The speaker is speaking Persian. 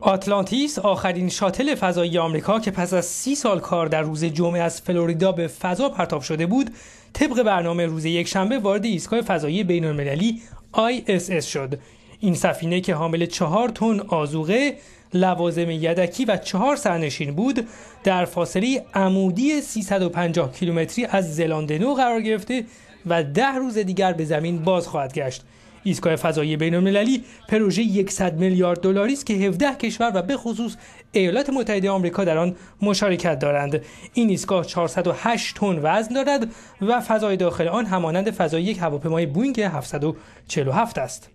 آتلانتیس آخرین شاتل فضایی آمریکا که پس از سی سال کار در روز جمعه از فلوریدا به فضا پرتاب شده بود طبق برنامه روز یکشنبه وارد ایستگاه فضایی بین المللی ISS شد این سفینه که حامل چهار تن آزوقه لوازم یدکی و چهار سرنشین بود در فاصله عمودی 350 کیلومتری از زلاندنو قرار گرفته و ده روز دیگر به زمین باز خواهد گشت ایستگاه فضایی بین المللی پروژه 100 میلیارد دلاری است که 17 کشور و به خصوص ایالات متحده آمریکا در آن مشارکت دارند این ایستگاه 408 تن وزن دارد و فضای داخل آن همانند فضای یک هواپیمای بوینگ 747 است